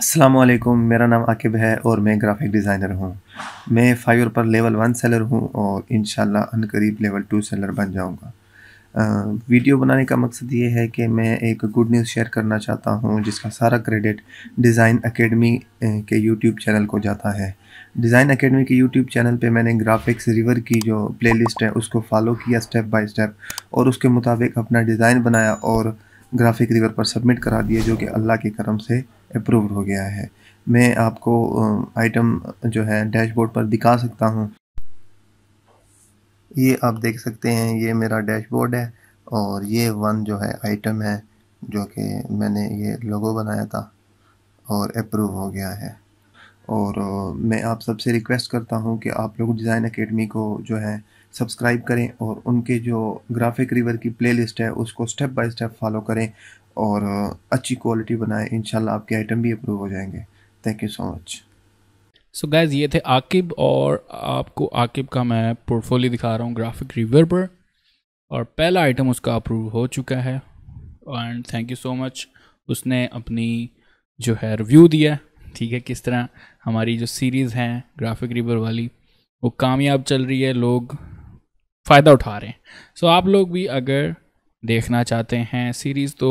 असलम मेरा नाम आकिब है और मैं ग्राफिक डिज़ाइनर हूँ मैं फाइवर पर लेवल वन सेलर हूँ और इन अनकरीब लेवल टू सेलर बन जाऊँगा वीडियो बनाने का मकसद ये है कि मैं एक गुड न्यूज़ शेयर करना चाहता हूँ जिसका सारा क्रेडिट डिज़ाइन अकेडमी के यूट्यूब चैनल को जाता है डिज़ाइन अकेडमी के यूट्यूब चैनल पे मैंने ग्राफिक्स रिवर की जो प्लेलिस्ट है उसको फॉलो किया स्टेप बाय स्टेप और उसके मुताबिक अपना डिज़ाइन बनाया और ग्राफिक रिवर पर सबमिट करा दिया जो कि अल्लाह के करम से अप्रूव्ड हो गया है मैं आपको आइटम जो है डैशबोर्ड पर दिखा सकता हूँ ये आप देख सकते हैं ये मेरा डैशबोर्ड है और ये वन जो है आइटम है जो कि मैंने ये लोगो बनाया था और अप्रूव हो गया है और मैं आप सबसे रिक्वेस्ट करता हूँ कि आप लोग डिज़ाइन अकेडमी को जो है सब्सक्राइब करें और उनके जो ग्राफिक रिवर की प्लेलिस्ट है उसको स्टेप बाय स्टेप फॉलो करें और अच्छी क्वालिटी बनाएं इन आपके आइटम भी अप्रूव हो जाएंगे thank you so much so so guys ये थे आकिब और आपको आकिब का मैं पोर्टफोलियो दिखा रहा हूँ ग्राफिक रिवर पर और पहला आइटम उसका अप्रूव हो चुका है and thank you so much उसने अपनी जो है रिव्यू दिया ठीक है किस तरह हमारी जो सीरीज़ हैं ग्राफिक रिवर वाली वो कामयाब चल रही है लोग फ़ायदा उठा रहे हैं सो so, आप लोग भी अगर देखना चाहते हैं सीरीज़ तो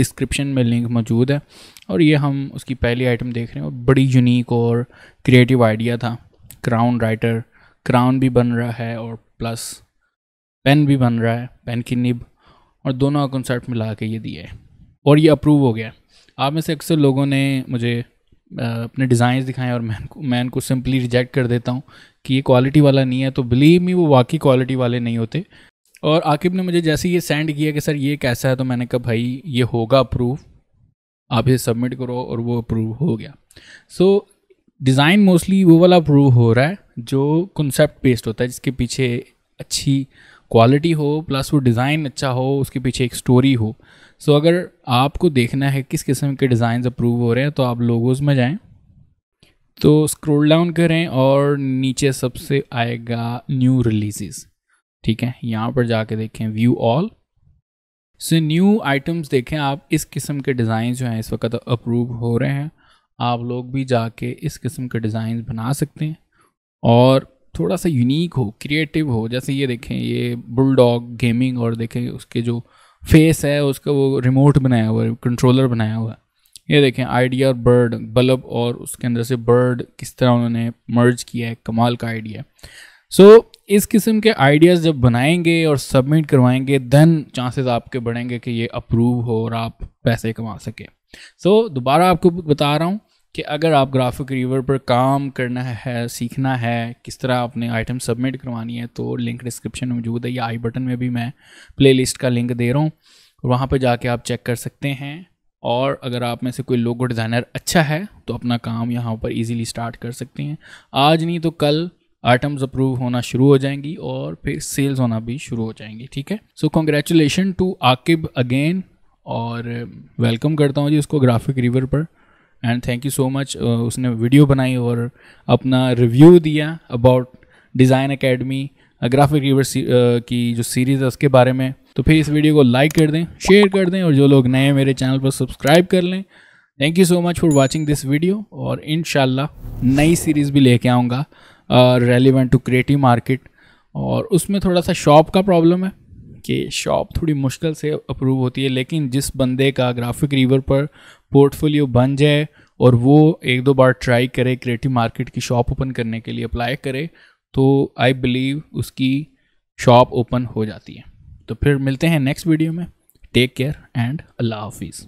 डिस्क्रिप्शन में लिंक मौजूद है और ये हम उसकी पहली आइटम देख रहे हैं और बड़ी यूनिक और क्रिएटिव आइडिया था क्राउन राइटर क्राउन भी बन रहा है और प्लस पेन भी बन रहा है पेन की निब और दोनों कंसर्ट मिला के ये दिया है और ये अप्रूव हो गया आप में से अक्सर लोगों ने मुझे अपने डिज़ाइंस दिखाएं और मैं मैं इनको सिंपली रिजेक्ट कर देता हूँ कि ये क्वालिटी वाला नहीं है तो बिलीव मी वो वाकई क्वालिटी वाले नहीं होते और आकिब ने मुझे जैसे ये सेंड किया कि सर ये कैसा है तो मैंने कहा भाई ये होगा अप्रूव आप ये सबमिट करो और वो अप्रूव हो गया सो डिज़ाइन मोस्टली वो वाला अप्रूव हो रहा है जो कंसेप्ट बेस्ड होता है जिसके पीछे अच्छी क्वालिटी हो प्लस वो डिज़ाइन अच्छा हो उसके पीछे एक स्टोरी हो सो so, अगर आपको देखना है किस किस्म के डिज़ाइन अप्रूव हो रहे हैं तो आप लोगोज़ में जाएँ तो स्क्रोल डाउन करें और नीचे सबसे आएगा न्यू रिलीजेस ठीक है यहाँ पर जाके देखें view all so new items देखें आप इस किस्म के डिज़ाइन जो हैं इस वक्त अप्रूव हो रहे हैं आप लोग भी जाके इस किस्म के डिज़ाइन बना सकते हैं और थोड़ा सा यूनिक हो क्रिएटिव हो जैसे ये देखें ये बुलडॉग गेमिंग और देखें उसके जो फेस है उसका वो रिमोट बनाया हुआ है कंट्रोलर बनाया हुआ है ये देखें आइडिया बर्ड बल्ब और उसके अंदर से बर्ड किस तरह उन्होंने मर्ज किया है कमाल का आइडिया सो so, इस किस्म के आइडियाज़ जब बनाएंगे और सबमिट करवाएंगे देन चांसेस आपके बढ़ेंगे कि ये अप्रूव हो और आप पैसे कमा सकें सो so, दोबारा आपको बता रहा हूँ कि अगर आप ग्राफिक रिवर पर काम करना है सीखना है किस तरह आपने आइटम सबमिट करवानी है तो लिंक डिस्क्रिप्शन में मौजूद है या आई बटन में भी मैं प्लेलिस्ट का लिंक दे रहा हूँ वहाँ पर जाके आप चेक कर सकते हैं और अगर आप में से कोई लोगो डिज़ाइनर अच्छा है तो अपना काम यहाँ पर ईज़िली स्टार्ट कर सकते हैं आज नहीं तो कल आइटम्स अप्रूव होना शुरू हो जाएंगी और फिर सेल्स होना भी शुरू हो जाएंगी ठीक है so congratulation to Aqib again और वेलकम करता हूँ जी उसको ग्राफिक रिवर पर and thank you so much उसने वीडियो बनाई और अपना रिव्यू दिया about design academy graphic river की जो सीरीज़ है उसके बारे में तो फिर इस वीडियो को लाइक कर दें शेयर कर दें और जो लोग नए मेरे चैनल पर सब्सक्राइब कर लें thank you so much for watching this video और इन नई सीरीज़ भी लेके आऊँगा रेलिवेंट टू क्रिएटिव मार्केट और उसमें थोड़ा सा शॉप का प्रॉब्लम है कि शॉप थोड़ी मुश्किल से अप्रूव होती है लेकिन जिस बंदे का ग्राफिक रीवर पर पोर्टफोलियो बन जाए और वो एक दो बार ट्राई करे क्रिएटिव मार्केट की शॉप ओपन करने के लिए अप्लाई करे तो आई बिलीव उसकी शॉप ओपन हो जाती है तो फिर मिलते हैं नेक्स्ट वीडियो में टेक केयर एंड अल्लाह हाफिज़